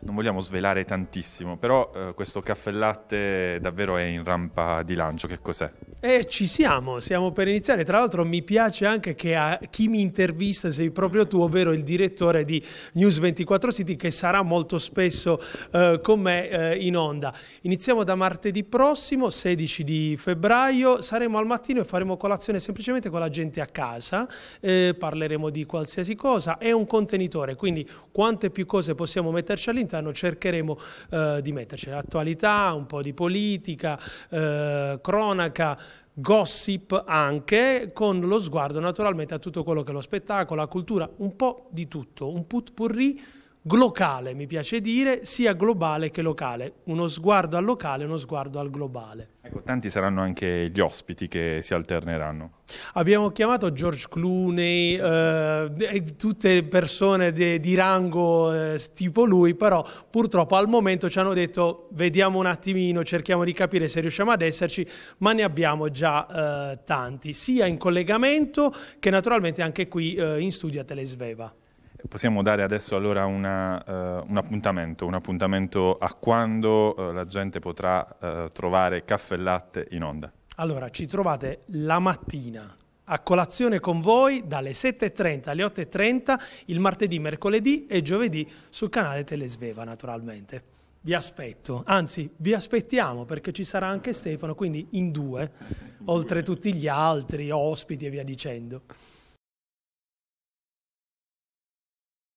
non vogliamo svelare tantissimo, però eh, questo caffè latte davvero è in rampa di lancio, che cos'è? Eh, ci siamo, siamo per iniziare. Tra l'altro mi piace anche che a chi mi intervista sei proprio tu, ovvero il direttore di News 24 City che sarà molto spesso eh, con me eh, in onda. Iniziamo da martedì prossimo, 16 di febbraio, saremo al mattino e faremo colazione semplicemente con la gente a casa, eh, parleremo di qualsiasi cosa, è un contenitore, quindi quante più cose possiamo metterci all'interno cercheremo eh, di metterci. L'attualità, un po' di politica, eh, cronaca, gossip anche, con lo sguardo naturalmente a tutto quello che è lo spettacolo, la cultura, un po' di tutto, un put pourri glocale, mi piace dire, sia globale che locale. Uno sguardo al locale, uno sguardo al globale. Ecco, tanti saranno anche gli ospiti che si alterneranno. Abbiamo chiamato George Clooney, eh, tutte persone de, di rango eh, tipo lui, però purtroppo al momento ci hanno detto vediamo un attimino, cerchiamo di capire se riusciamo ad esserci, ma ne abbiamo già eh, tanti, sia in collegamento che naturalmente anche qui eh, in studio a Telesveva. Possiamo dare adesso allora una, uh, un, appuntamento, un appuntamento a quando uh, la gente potrà uh, trovare caffè e latte in onda. Allora, ci trovate la mattina a colazione con voi dalle 7.30 alle 8.30 il martedì, mercoledì e giovedì sul canale Telesveva naturalmente. Vi aspetto, anzi vi aspettiamo perché ci sarà anche Stefano, quindi in due, oltre tutti gli altri ospiti e via dicendo.